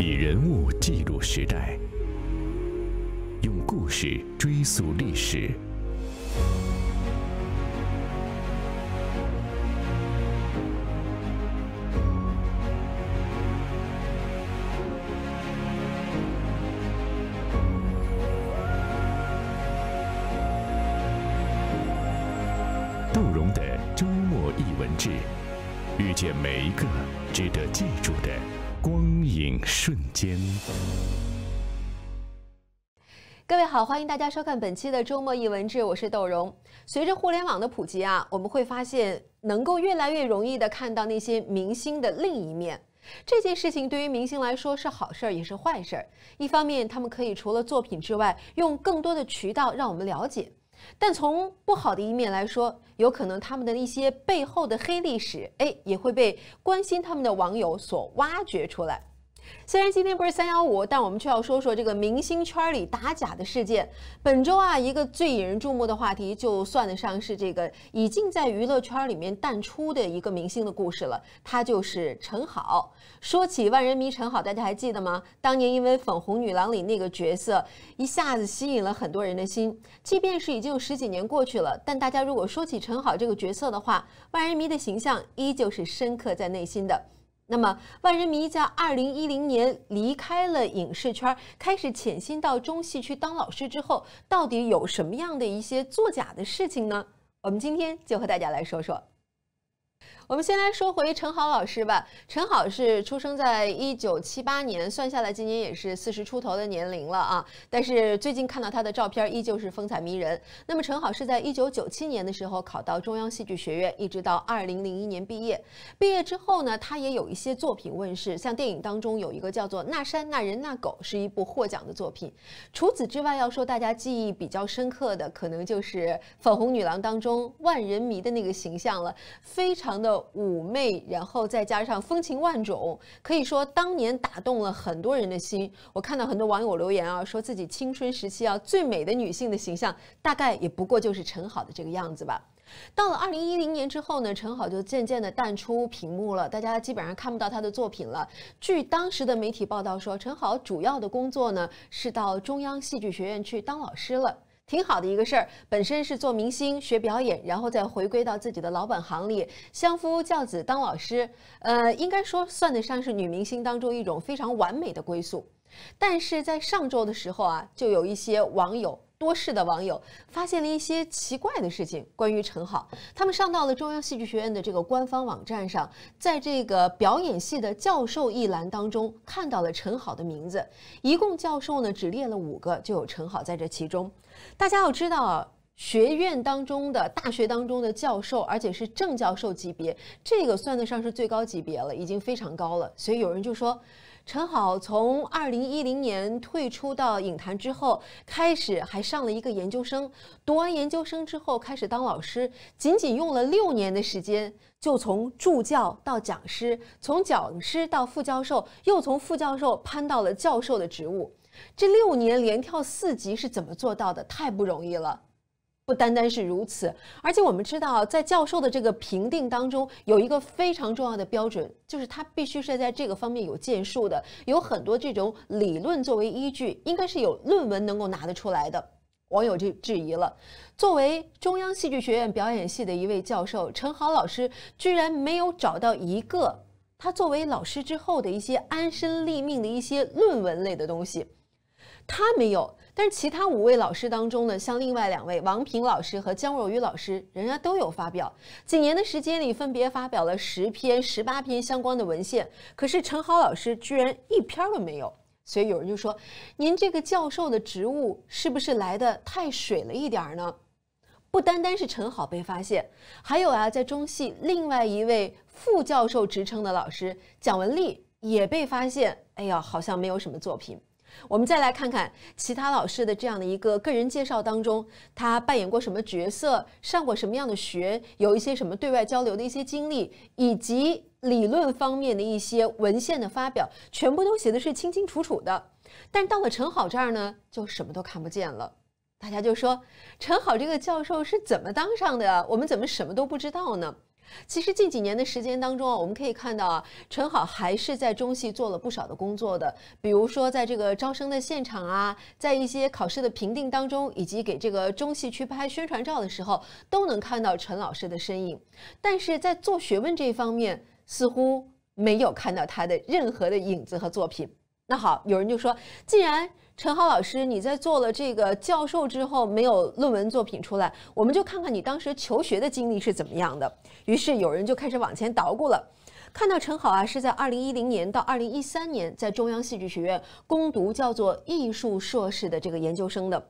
以人物记录时代，用故事追溯历史。好，欢迎大家收看本期的周末一文志，我是窦荣。随着互联网的普及啊，我们会发现能够越来越容易的看到那些明星的另一面。这件事情对于明星来说是好事儿，也是坏事儿。一方面，他们可以除了作品之外，用更多的渠道让我们了解；但从不好的一面来说，有可能他们的一些背后的黑历史，哎，也会被关心他们的网友所挖掘出来。虽然今天不是三幺五，但我们却要说说这个明星圈里打假的事件。本周啊，一个最引人注目的话题，就算得上是这个已经在娱乐圈里面淡出的一个明星的故事了。他就是陈好。说起万人迷陈好，大家还记得吗？当年因为《粉红女郎》里那个角色，一下子吸引了很多人的心。即便是已经有十几年过去了，但大家如果说起陈好这个角色的话，万人迷的形象依旧是深刻在内心的。那么，万人迷在二零一零年离开了影视圈，开始潜心到中戏去当老师之后，到底有什么样的一些作假的事情呢？我们今天就和大家来说说。我们先来说回陈好老师吧。陈好是出生在一九七八年，算下来今年也是四十出头的年龄了啊。但是最近看到她的照片，依旧是风采迷人。那么陈好是在一九九七年的时候考到中央戏剧学院，一直到二零零一年毕业。毕业之后呢，他也有一些作品问世，像电影当中有一个叫做《那山那人那狗》，是一部获奖的作品。除此之外，要说大家记忆比较深刻的，可能就是《粉红女郎》当中万人迷的那个形象了，非常的。妩媚，然后再加上风情万种，可以说当年打动了很多人的心。我看到很多网友留言啊，说自己青春时期啊最美的女性的形象，大概也不过就是陈好的这个样子吧。到了二零一零年之后呢，陈好就渐渐的淡出屏幕了，大家基本上看不到她的作品了。据当时的媒体报道说，陈好主要的工作呢是到中央戏剧学院去当老师了。挺好的一个事儿，本身是做明星、学表演，然后再回归到自己的老本行里，相夫教子、当老师，呃，应该说算得上是女明星当中一种非常完美的归宿。但是在上周的时候啊，就有一些网友。多事的网友发现了一些奇怪的事情，关于陈好，他们上到了中央戏剧学院的这个官方网站上，在这个表演系的教授一栏当中看到了陈好的名字，一共教授呢只列了五个，就有陈好在这其中。大家要知道，学院当中的大学当中的教授，而且是正教授级别，这个算得上是最高级别了，已经非常高了，所以有人就说。陈好从二零一零年退出到影坛之后，开始还上了一个研究生，读完研究生之后开始当老师，仅仅用了六年的时间，就从助教到讲师，从讲师到副教授，又从副教授攀到了教授的职务。这六年连跳四级是怎么做到的？太不容易了。不单单是如此，而且我们知道，在教授的这个评定当中，有一个非常重要的标准，就是他必须是在这个方面有建树的，有很多这种理论作为依据，应该是有论文能够拿得出来的。网友就质疑了：作为中央戏剧学院表演系的一位教授，陈豪老师居然没有找到一个他作为老师之后的一些安身立命的一些论文类的东西，他没有。但是其他五位老师当中呢，像另外两位王平老师和姜若愚老师，人家都有发表，几年的时间里分别发表了十篇、十八篇相关的文献。可是陈好老师居然一篇都没有，所以有人就说：“您这个教授的职务是不是来的太水了一点儿呢？”不单单是陈好被发现，还有啊，在中戏另外一位副教授职称的老师蒋文丽也被发现，哎呀，好像没有什么作品。我们再来看看其他老师的这样的一个个人介绍当中，他扮演过什么角色，上过什么样的学，有一些什么对外交流的一些经历，以及理论方面的一些文献的发表，全部都写的是清清楚楚的。但到了陈好这儿呢，就什么都看不见了。大家就说，陈好这个教授是怎么当上的？我们怎么什么都不知道呢？其实近几年的时间当中啊，我们可以看到啊，陈好还是在中戏做了不少的工作的。比如说，在这个招生的现场啊，在一些考试的评定当中，以及给这个中戏去拍宣传照的时候，都能看到陈老师的身影。但是在做学问这一方面，似乎没有看到他的任何的影子和作品。那好，有人就说，既然陈好老师，你在做了这个教授之后，没有论文作品出来，我们就看看你当时求学的经历是怎么样的。于是有人就开始往前捣鼓了。看到陈好啊，是在二零一零年到二零一三年在中央戏剧学院攻读叫做艺术硕士的这个研究生的。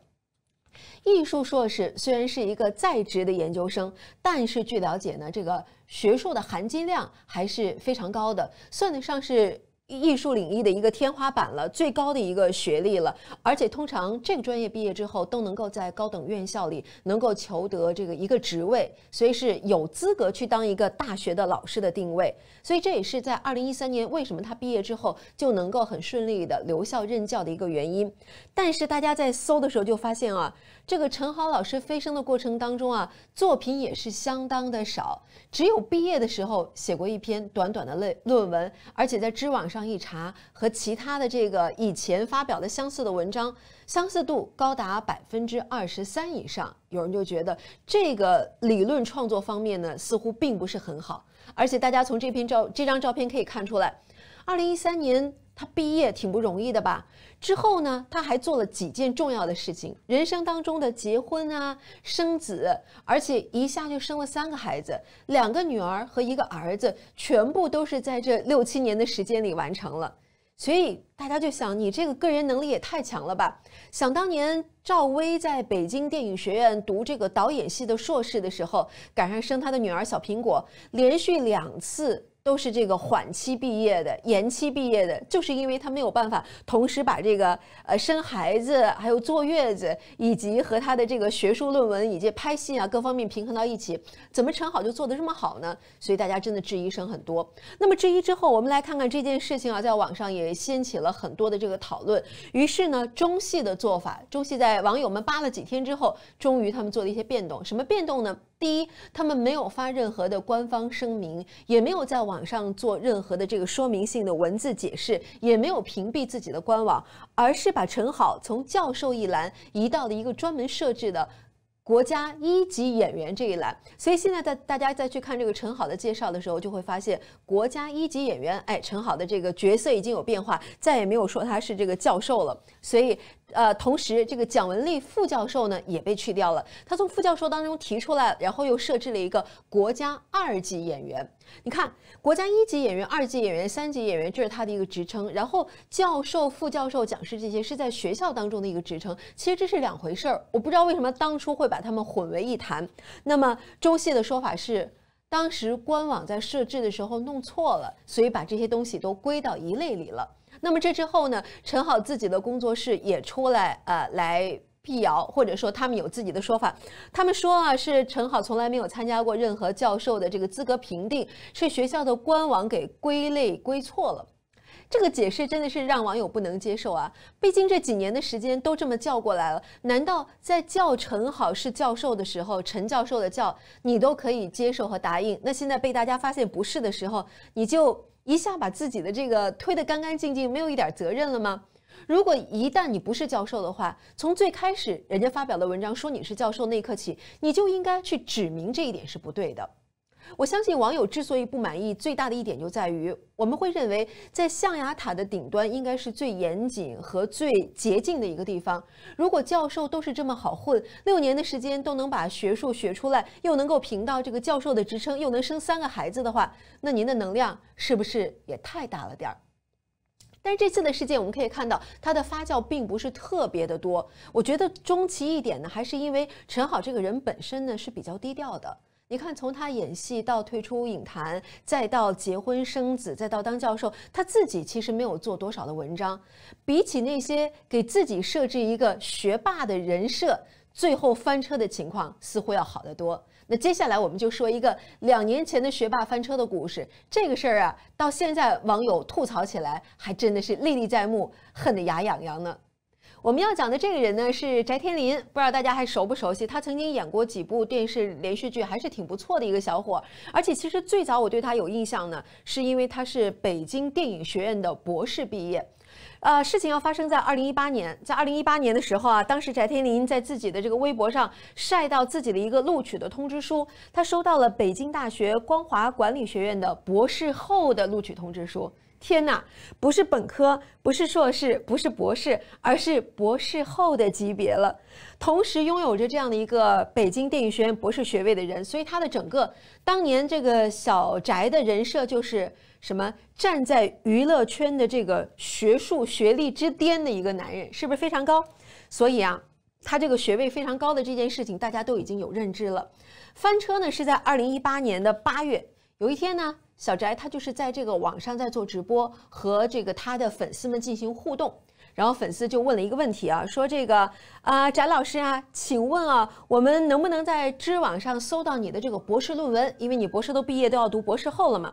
艺术硕士虽然是一个在职的研究生，但是据了解呢，这个学术的含金量还是非常高的，算得上是。艺术领域的一个天花板了，最高的一个学历了，而且通常这个专业毕业之后都能够在高等院校里能够求得这个一个职位，所以是有资格去当一个大学的老师的定位。所以这也是在二零一三年为什么他毕业之后就能够很顺利的留校任教的一个原因。但是大家在搜的时候就发现啊，这个陈豪老师飞升的过程当中啊，作品也是相当的少，只有毕业的时候写过一篇短短的论论文，而且在知网上。一查和其他的这个以前发表的相似的文章，相似度高达百分之二十三以上。有人就觉得这个理论创作方面呢，似乎并不是很好。而且大家从这篇照这张照片可以看出来，二零一三年他毕业挺不容易的吧。之后呢，他还做了几件重要的事情，人生当中的结婚啊、生子，而且一下就生了三个孩子，两个女儿和一个儿子，全部都是在这六七年的时间里完成了。所以大家就想，你这个个人能力也太强了吧！想当年。赵薇在北京电影学院读这个导演系的硕士的时候，赶上生她的女儿小苹果，连续两次都是这个缓期毕业的、延期毕业的，就是因为她没有办法同时把这个呃生孩子、还有坐月子，以及和她的这个学术论文以及拍戏啊各方面平衡到一起。怎么陈好就做得这么好呢？所以大家真的质疑声很多。那么质疑之后，我们来看看这件事情啊，在网上也掀起了很多的这个讨论。于是呢，中戏的做法，中戏在在网友们扒了几天之后，终于他们做了一些变动。什么变动呢？第一，他们没有发任何的官方声明，也没有在网上做任何的这个说明性的文字解释，也没有屏蔽自己的官网，而是把陈好从教授一栏移到了一个专门设置的国家一级演员这一栏。所以现在在大家再去看这个陈好的介绍的时候，就会发现国家一级演员。哎，陈好的这个角色已经有变化，再也没有说他是这个教授了。所以。呃，同时这个蒋文丽副教授呢也被去掉了。他从副教授当中提出来，然后又设置了一个国家二级演员。你看，国家一级演员、二级演员、三级演员，这是他的一个职称。然后教授、副教授、讲师这些是在学校当中的一个职称，其实这是两回事儿。我不知道为什么当初会把他们混为一谈。那么中戏的说法是，当时官网在设置的时候弄错了，所以把这些东西都归到一类里了。那么这之后呢？陈好自己的工作室也出来，呃，来辟谣，或者说他们有自己的说法。他们说啊，是陈好从来没有参加过任何教授的这个资格评定，是学校的官网给归类归错了。这个解释真的是让网友不能接受啊！毕竟这几年的时间都这么叫过来了，难道在叫陈好是教授的时候，陈教授的叫你都可以接受和答应？那现在被大家发现不是的时候，你就？一下把自己的这个推得干干净净，没有一点责任了吗？如果一旦你不是教授的话，从最开始人家发表的文章说你是教授那一刻起，你就应该去指明这一点是不对的。我相信网友之所以不满意，最大的一点就在于，我们会认为在象牙塔的顶端应该是最严谨和最洁净的一个地方。如果教授都是这么好混，六年的时间都能把学术学出来，又能够评到这个教授的职称，又能生三个孩子的话，那您的能量是不是也太大了点儿？但是这次的事件，我们可以看到它的发酵并不是特别的多。我觉得终其一点呢，还是因为陈好这个人本身呢是比较低调的。你看，从他演戏到退出影坛，再到结婚生子，再到当教授，他自己其实没有做多少的文章。比起那些给自己设置一个学霸的人设，最后翻车的情况，似乎要好得多。那接下来我们就说一个两年前的学霸翻车的故事。这个事儿啊，到现在网友吐槽起来，还真的是历历在目，恨得牙痒痒呢。我们要讲的这个人呢是翟天临，不知道大家还熟不熟悉？他曾经演过几部电视连续剧，还是挺不错的一个小伙。而且其实最早我对他有印象呢，是因为他是北京电影学院的博士毕业。呃，事情要发生在二零一八年，在二零一八年的时候啊，当时翟天临在自己的这个微博上晒到自己的一个录取的通知书，他收到了北京大学光华管理学院的博士后的录取通知书。天哪，不是本科，不是硕士，不是博士，而是博士后的级别了。同时拥有着这样的一个北京电影学院博士学位的人，所以他的整个当年这个小翟的人设就是什么站在娱乐圈的这个学术学历之巅的一个男人，是不是非常高？所以啊，他这个学位非常高的这件事情，大家都已经有认知了。翻车呢是在二零一八年的八月，有一天呢。小翟他就是在这个网上在做直播，和这个他的粉丝们进行互动，然后粉丝就问了一个问题啊，说这个啊，翟老师啊，请问啊，我们能不能在知网上搜到你的这个博士论文？因为你博士都毕业都要读博士后了嘛。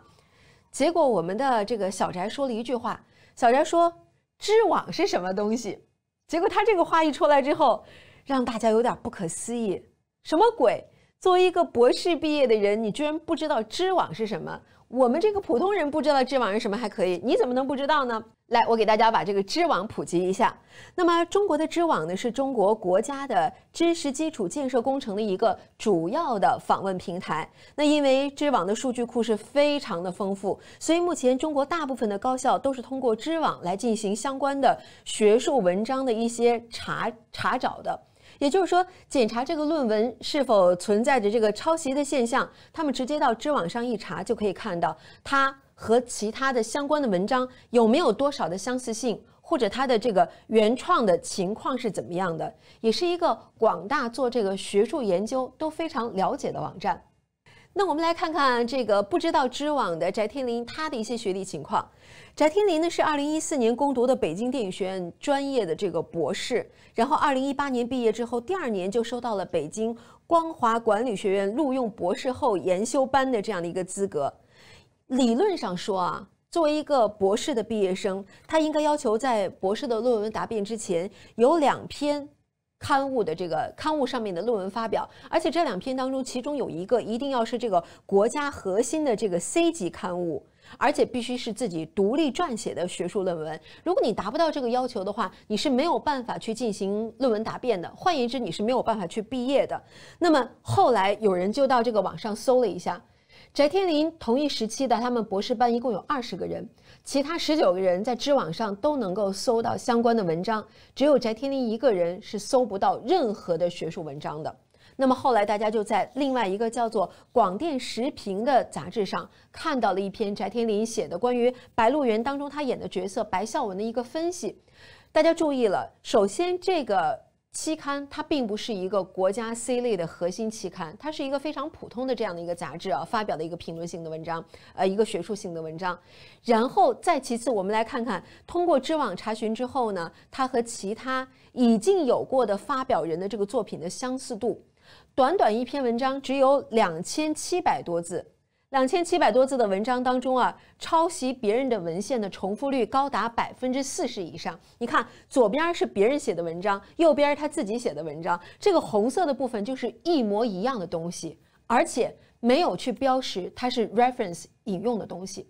结果我们的这个小翟说了一句话，小翟说，知网是什么东西？结果他这个话一出来之后，让大家有点不可思议，什么鬼？作为一个博士毕业的人，你居然不知道知网是什么？我们这个普通人不知道知网是什么还可以，你怎么能不知道呢？来，我给大家把这个知网普及一下。那么，中国的知网呢，是中国国家的知识基础建设工程的一个主要的访问平台。那因为知网的数据库是非常的丰富，所以目前中国大部分的高校都是通过知网来进行相关的学术文章的一些查查找的。也就是说，检查这个论文是否存在着这个抄袭的现象，他们直接到知网上一查就可以看到它和其他的相关的文章有没有多少的相似性，或者它的这个原创的情况是怎么样的，也是一个广大做这个学术研究都非常了解的网站。那我们来看看这个不知道知网的翟天临他的一些学历情况。翟天临呢是二零一四年攻读的北京电影学院专业的这个博士，然后二零一八年毕业之后，第二年就收到了北京光华管理学院录用博士后研修班的这样的一个资格。理论上说啊，作为一个博士的毕业生，他应该要求在博士的论文答辩之前有两篇。刊物的这个刊物上面的论文发表，而且这两篇当中，其中有一个一定要是这个国家核心的这个 C 级刊物，而且必须是自己独立撰写的学术论文。如果你达不到这个要求的话，你是没有办法去进行论文答辩的，换言之，你是没有办法去毕业的。那么后来有人就到这个网上搜了一下。翟天临同一时期的他们博士班一共有二十个人，其他十九个人在知网上都能够搜到相关的文章，只有翟天临一个人是搜不到任何的学术文章的。那么后来大家就在另外一个叫做《广电时评》的杂志上看到了一篇翟天临写的关于《白鹿原》当中他演的角色白孝文的一个分析。大家注意了，首先这个。期刊它并不是一个国家 C 类的核心期刊，它是一个非常普通的这样的一个杂志啊，发表的一个评论性的文章，呃，一个学术性的文章。然后再其次，我们来看看通过知网查询之后呢，它和其他已经有过的发表人的这个作品的相似度，短短一篇文章只有两千七百多字。两千七百多字的文章当中啊，抄袭别人的文献的重复率高达百分之四十以上。你看左边是别人写的文章，右边他自己写的文章，这个红色的部分就是一模一样的东西，而且没有去标识它是 reference 引用的东西。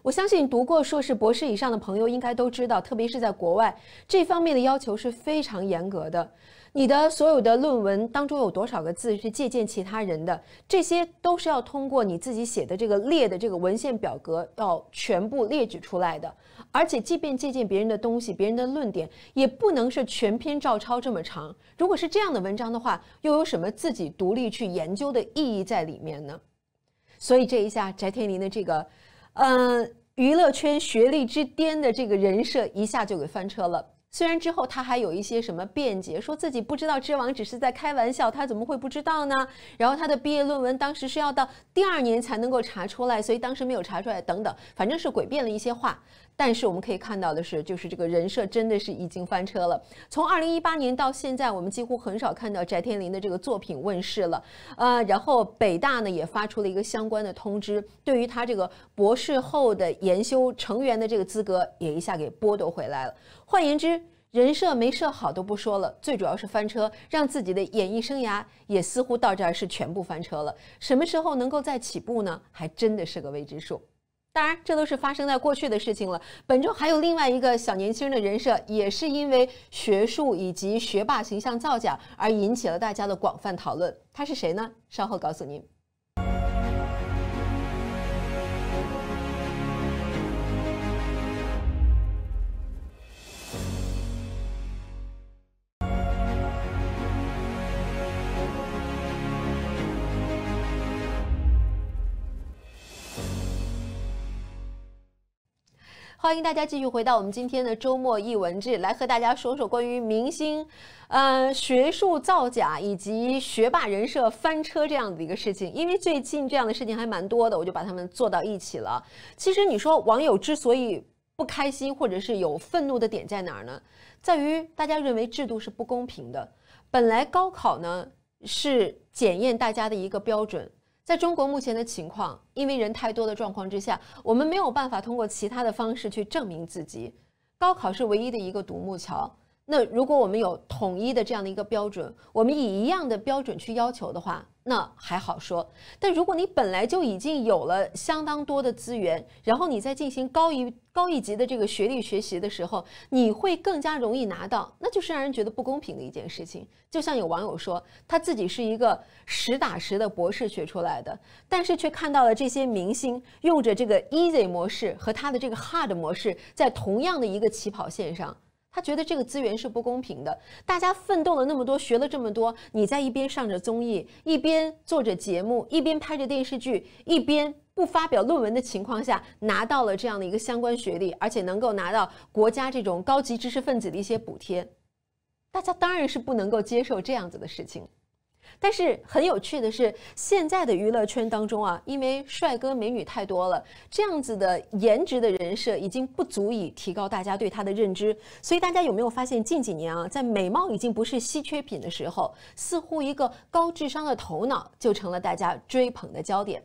我相信读过硕士、博士以上的朋友应该都知道，特别是在国外，这方面的要求是非常严格的。你的所有的论文当中有多少个字是借鉴其他人的？这些都是要通过你自己写的这个列的这个文献表格要全部列举出来的。而且，即便借鉴别人的东西、别人的论点，也不能是全篇照抄这么长。如果是这样的文章的话，又有什么自己独立去研究的意义在里面呢？所以这一下，翟天临的这个，呃，娱乐圈学历之巅的这个人设一下就给翻车了。虽然之后他还有一些什么辩解，说自己不知道知网只是在开玩笑，他怎么会不知道呢？然后他的毕业论文当时是要到第二年才能够查出来，所以当时没有查出来，等等，反正是诡辩了一些话。但是我们可以看到的是，就是这个人设真的是已经翻车了。从二零一八年到现在，我们几乎很少看到翟天临的这个作品问世了。啊，然后北大呢也发出了一个相关的通知，对于他这个博士后的研修成员的这个资格也一下给剥夺回来了。换言之，人设没设好都不说了，最主要是翻车，让自己的演艺生涯也似乎到这儿是全部翻车了。什么时候能够再起步呢？还真的是个未知数。当然，这都是发生在过去的事情了。本周还有另外一个小年轻人的人设，也是因为学术以及学霸形象造假而引起了大家的广泛讨论。他是谁呢？稍后告诉您。欢迎大家继续回到我们今天的周末译文志，来和大家说说关于明星、呃学术造假以及学霸人设翻车这样的一个事情。因为最近这样的事情还蛮多的，我就把它们做到一起了。其实你说网友之所以不开心或者是有愤怒的点在哪儿呢？在于大家认为制度是不公平的。本来高考呢是检验大家的一个标准。在中国目前的情况，因为人太多的状况之下，我们没有办法通过其他的方式去证明自己，高考是唯一的一个独木桥。那如果我们有统一的这样的一个标准，我们以一样的标准去要求的话，那还好说。但如果你本来就已经有了相当多的资源，然后你在进行高一高一级的这个学历学习的时候，你会更加容易拿到，那就是让人觉得不公平的一件事情。就像有网友说，他自己是一个实打实的博士学出来的，但是却看到了这些明星用着这个 easy 模式和他的这个 hard 模式，在同样的一个起跑线上。他觉得这个资源是不公平的，大家奋斗了那么多，学了这么多，你在一边上着综艺，一边做着节目，一边拍着电视剧，一边不发表论文的情况下拿到了这样的一个相关学历，而且能够拿到国家这种高级知识分子的一些补贴，大家当然是不能够接受这样子的事情。但是很有趣的是，现在的娱乐圈当中啊，因为帅哥美女太多了，这样子的颜值的人设已经不足以提高大家对他的认知。所以大家有没有发现，近几年啊，在美貌已经不是稀缺品的时候，似乎一个高智商的头脑就成了大家追捧的焦点？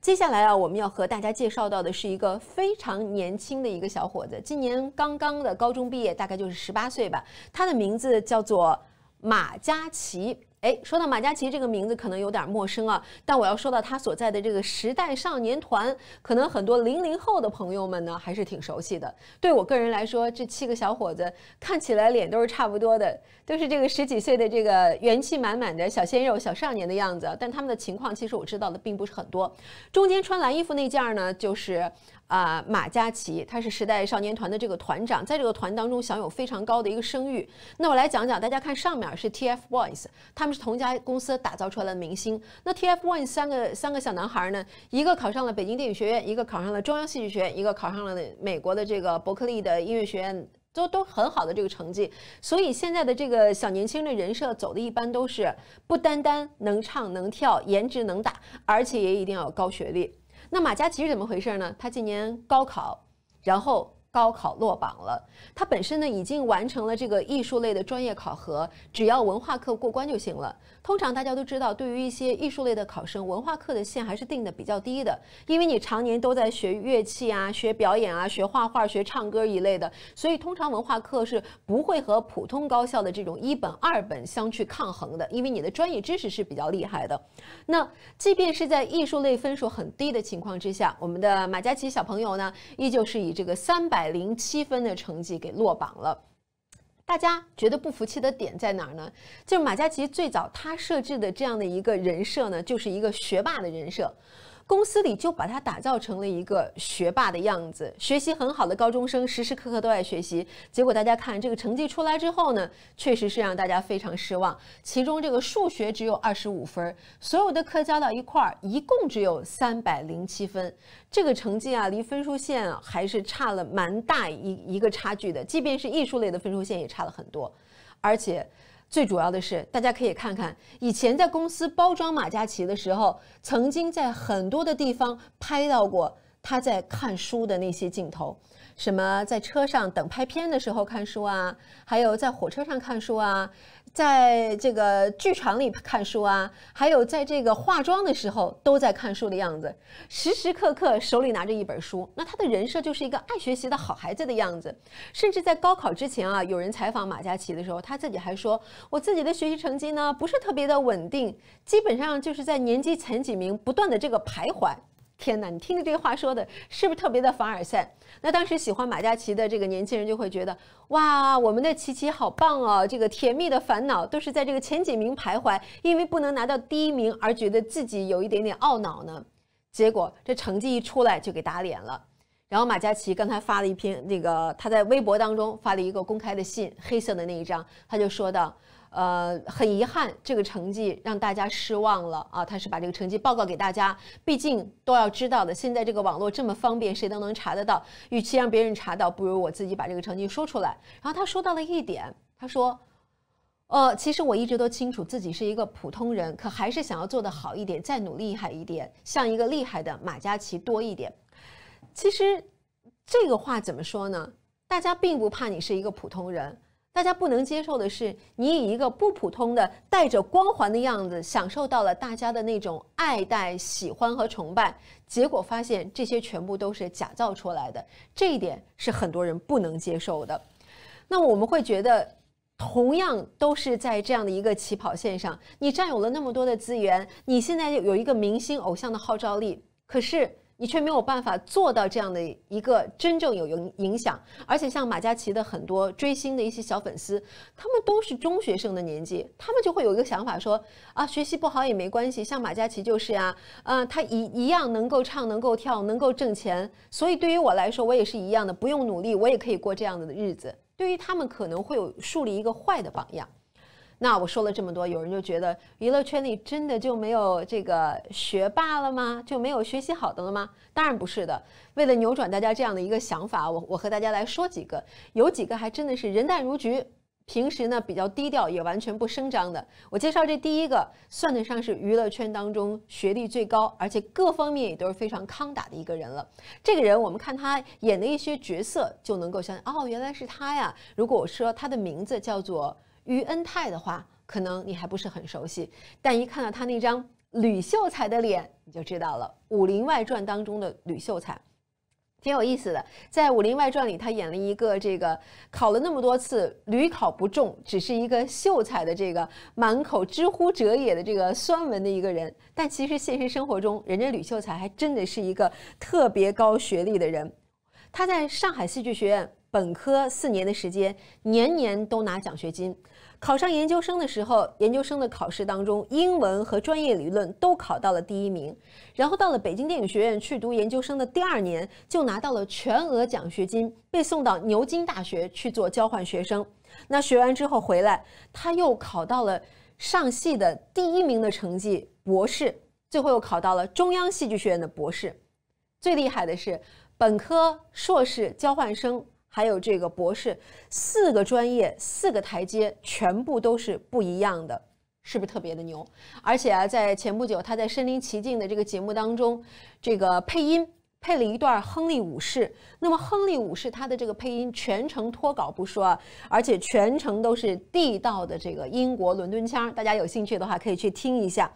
接下来啊，我们要和大家介绍到的是一个非常年轻的一个小伙子，今年刚刚的高中毕业，大概就是十八岁吧。他的名字叫做马嘉祺。哎，说到马嘉祺这个名字，可能有点陌生啊。但我要说到他所在的这个时代少年团，可能很多零零后的朋友们呢，还是挺熟悉的。对我个人来说，这七个小伙子看起来脸都是差不多的，都是这个十几岁的这个元气满满的小鲜肉、小少年的样子。但他们的情况，其实我知道的并不是很多。中间穿蓝衣服那件儿呢，就是。啊，马嘉祺他是时代少年团的这个团长，在这个团当中享有非常高的一个声誉。那我来讲讲，大家看上面是 TFBOYS，他们是同家公司打造出来的明星。那 TFBOYS 三个三个小男孩呢，一个考上了北京电影学院，一个考上了中央戏剧学院，一个考上了美国的这个伯克利的音乐学院，都都很好的这个成绩。所以现在的这个小年轻的人设走的一般都是不单单能唱能跳，颜值能打，而且也一定要有高学历。那马嘉祺是怎么回事呢？他今年高考，然后。高考落榜了，他本身呢已经完成了这个艺术类的专业考核，只要文化课过关就行了。通常大家都知道，对于一些艺术类的考生，文化课的线还是定的比较低的，因为你常年都在学乐器啊、学表演啊、学画画、学唱歌一类的，所以通常文化课是不会和普通高校的这种一本、二本相去抗衡的，因为你的专业知识是比较厉害的。那即便是在艺术类分数很低的情况之下，我们的马佳琪小朋友呢，依旧是以这个三百。百零七分的成绩给落榜了，大家觉得不服气的点在哪儿呢？就是马嘉祺最早他设置的这样的一个人设呢，就是一个学霸的人设。公司里就把他打造成了一个学霸的样子，学习很好的高中生，时时刻刻都爱学习。结果大家看这个成绩出来之后呢，确实是让大家非常失望。其中这个数学只有二十五分，所有的课加到一块儿一共只有三百零七分，这个成绩啊，离分数线还是差了蛮大一一个差距的。即便是艺术类的分数线也差了很多，而且。最主要的是，大家可以看看以前在公司包装马嘉祺的时候，曾经在很多的地方拍到过他在看书的那些镜头，什么在车上等拍片的时候看书啊，还有在火车上看书啊。在这个剧场里看书啊，还有在这个化妆的时候都在看书的样子，时时刻刻手里拿着一本书。那他的人设就是一个爱学习的好孩子的样子。甚至在高考之前啊，有人采访马嘉祺的时候，他自己还说：“我自己的学习成绩呢，不是特别的稳定，基本上就是在年级前几名不断的这个徘徊。”天哪，你听着这话说的，是不是特别的凡尔赛？那当时喜欢马嘉祺的这个年轻人就会觉得，哇，我们的琪琪好棒哦，这个甜蜜的烦恼都是在这个前几名徘徊，因为不能拿到第一名而觉得自己有一点点懊恼呢。结果这成绩一出来就给打脸了。然后马嘉祺刚才发了一篇那个他在微博当中发了一个公开的信，黑色的那一张，他就说到。呃，很遗憾，这个成绩让大家失望了啊！他是把这个成绩报告给大家，毕竟都要知道的。现在这个网络这么方便，谁都能查得到。与其让别人查到，不如我自己把这个成绩说出来。然后他说到了一点，他说：“呃，其实我一直都清楚自己是一个普通人，可还是想要做得好一点，再努力一点，像一个厉害的马嘉祺多一点。”其实这个话怎么说呢？大家并不怕你是一个普通人。大家不能接受的是，你以一个不普通的、带着光环的样子，享受到了大家的那种爱戴、喜欢和崇拜，结果发现这些全部都是假造出来的。这一点是很多人不能接受的。那我们会觉得，同样都是在这样的一个起跑线上，你占有了那么多的资源，你现在有一个明星偶像的号召力，可是。你却没有办法做到这样的一个真正有影影响，而且像马嘉祺的很多追星的一些小粉丝，他们都是中学生的年纪，他们就会有一个想法说啊，学习不好也没关系，像马嘉祺就是呀，啊，他一一样能够唱，能够跳，能够挣钱，所以对于我来说，我也是一样的，不用努力，我也可以过这样子的日子。对于他们可能会有树立一个坏的榜样。那我说了这么多，有人就觉得娱乐圈里真的就没有这个学霸了吗？就没有学习好的了吗？当然不是的。为了扭转大家这样的一个想法，我我和大家来说几个，有几个还真的是人淡如菊，平时呢比较低调，也完全不声张的。我介绍这第一个，算得上是娱乐圈当中学历最高，而且各方面也都是非常抗打的一个人了。这个人，我们看他演的一些角色，就能够想哦，原来是他呀。如果我说他的名字叫做。于恩泰的话，可能你还不是很熟悉，但一看到他那张吕秀才的脸，你就知道了《武林外传》当中的吕秀才，挺有意思的。在《武林外传》里，他演了一个这个考了那么多次屡考不中，只是一个秀才的这个满口知乎者也的这个酸文的一个人。但其实现实生活中，人家吕秀才还真的是一个特别高学历的人。他在上海戏剧学院本科四年的时间，年年都拿奖学金。考上研究生的时候，研究生的考试当中，英文和专业理论都考到了第一名。然后到了北京电影学院去读研究生的第二年，就拿到了全额奖学金，被送到牛津大学去做交换学生。那学完之后回来，他又考到了上戏的第一名的成绩，博士。最后又考到了中央戏剧学院的博士。最厉害的是，本科、硕士、交换生。还有这个博士，四个专业，四个台阶，全部都是不一样的，是不是特别的牛？而且啊，在前不久，他在身临其境的这个节目当中，这个配音配了一段《亨利五世》。那么《亨利五世》他的这个配音全程脱稿不说啊，而且全程都是地道的这个英国伦敦腔。大家有兴趣的话，可以去听一下，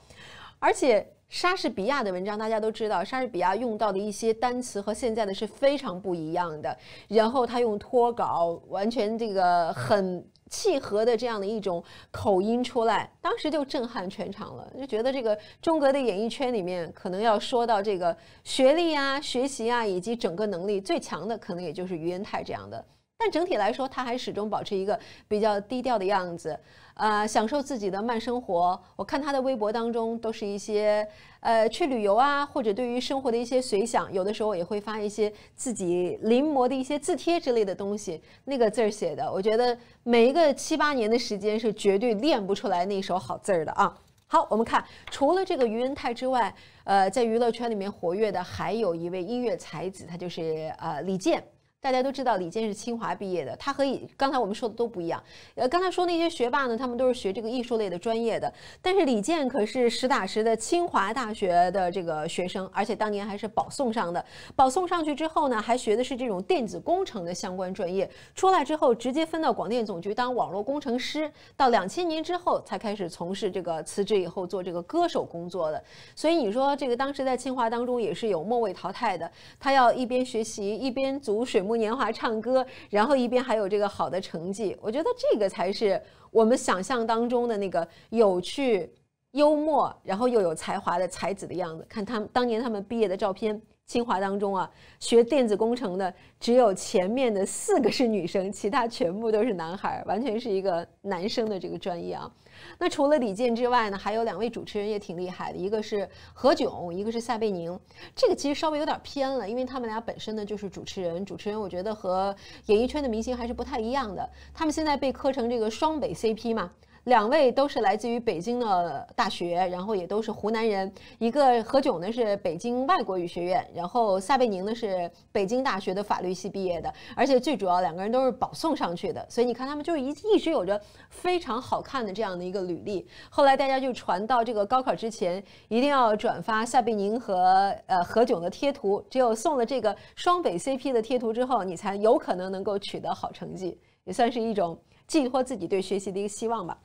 而且。莎士比亚的文章大家都知道，莎士比亚用到的一些单词和现在的是非常不一样的。然后他用脱稿，完全这个很契合的这样的一种口音出来，当时就震撼全场了，就觉得这个中国的演艺圈里面可能要说到这个学历啊、学习啊以及整个能力最强的，可能也就是于恩泰这样的。但整体来说，他还始终保持一个比较低调的样子，呃，享受自己的慢生活。我看他的微博当中，都是一些呃去旅游啊，或者对于生活的一些随想，有的时候也会发一些自己临摹的一些字帖之类的东西。那个字儿写的，我觉得每一个七八年的时间是绝对练不出来那手好字儿的啊。好，我们看，除了这个余文泰之外，呃，在娱乐圈里面活跃的还有一位音乐才子，他就是呃李健。大家都知道李健是清华毕业的，他和刚才我们说的都不一样。呃，刚才说那些学霸呢，他们都是学这个艺术类的专业的，但是李健可是实打实的清华大学的这个学生，而且当年还是保送上的。保送上去之后呢，还学的是这种电子工程的相关专业。出来之后直接分到广电总局当网络工程师，到两千年之后才开始从事这个辞职以后做这个歌手工作的。所以你说这个当时在清华当中也是有末位淘汰的，他要一边学习一边组水木。年华唱歌，然后一边还有这个好的成绩，我觉得这个才是我们想象当中的那个有趣、幽默，然后又有才华的才子的样子。看他们当年他们毕业的照片，清华当中啊，学电子工程的只有前面的四个是女生，其他全部都是男孩，完全是一个男生的这个专业啊。那除了李健之外呢，还有两位主持人也挺厉害的，一个是何炅，一个是撒贝宁。这个其实稍微有点偏了，因为他们俩本身呢就是主持人，主持人我觉得和演艺圈的明星还是不太一样的。他们现在被磕成这个双北 CP 嘛。两位都是来自于北京的大学，然后也都是湖南人。一个何炅呢是北京外国语学院，然后撒贝宁呢是北京大学的法律系毕业的。而且最主要，两个人都是保送上去的，所以你看他们就一一直有着非常好看的这样的一个履历。后来大家就传到这个高考之前，一定要转发撒贝宁和呃何炅的贴图。只有送了这个双北 CP 的贴图之后，你才有可能能够取得好成绩，也算是一种寄托自己对学习的一个希望吧。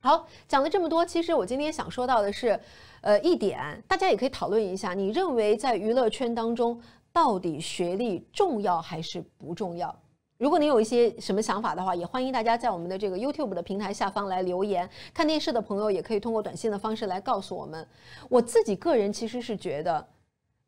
好，讲了这么多，其实我今天想说到的是，呃，一点，大家也可以讨论一下，你认为在娱乐圈当中，到底学历重要还是不重要？如果你有一些什么想法的话，也欢迎大家在我们的这个 YouTube 的平台下方来留言。看电视的朋友也可以通过短信的方式来告诉我们。我自己个人其实是觉得，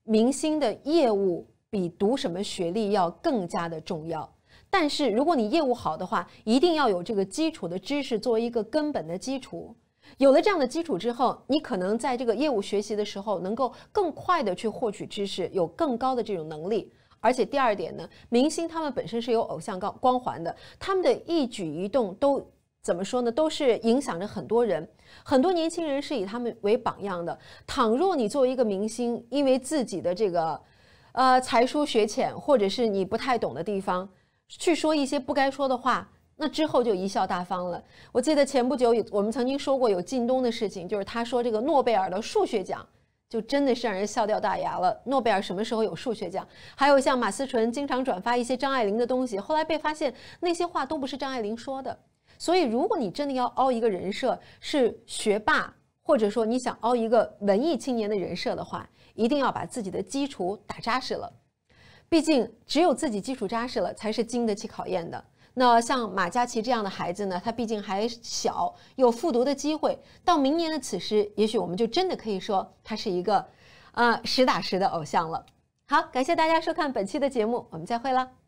明星的业务比读什么学历要更加的重要。但是，如果你业务好的话，一定要有这个基础的知识作为一个根本的基础。有了这样的基础之后，你可能在这个业务学习的时候，能够更快的去获取知识，有更高的这种能力。而且第二点呢，明星他们本身是有偶像光光环的，他们的一举一动都怎么说呢？都是影响着很多人，很多年轻人是以他们为榜样的。倘若你作为一个明星，因为自己的这个，呃，才疏学浅，或者是你不太懂的地方。去说一些不该说的话，那之后就贻笑大方了。我记得前不久，我们曾经说过有靳东的事情，就是他说这个诺贝尔的数学奖，就真的是让人笑掉大牙了。诺贝尔什么时候有数学奖？还有像马思纯经常转发一些张爱玲的东西，后来被发现那些话都不是张爱玲说的。所以，如果你真的要凹一个人设是学霸，或者说你想凹一个文艺青年的人设的话，一定要把自己的基础打扎实了。毕竟，只有自己基础扎实了，才是经得起考验的。那像马嘉祺这样的孩子呢？他毕竟还小，有复读的机会。到明年的此时，也许我们就真的可以说他是一个，呃，实打实的偶像了。好，感谢大家收看本期的节目，我们再会了。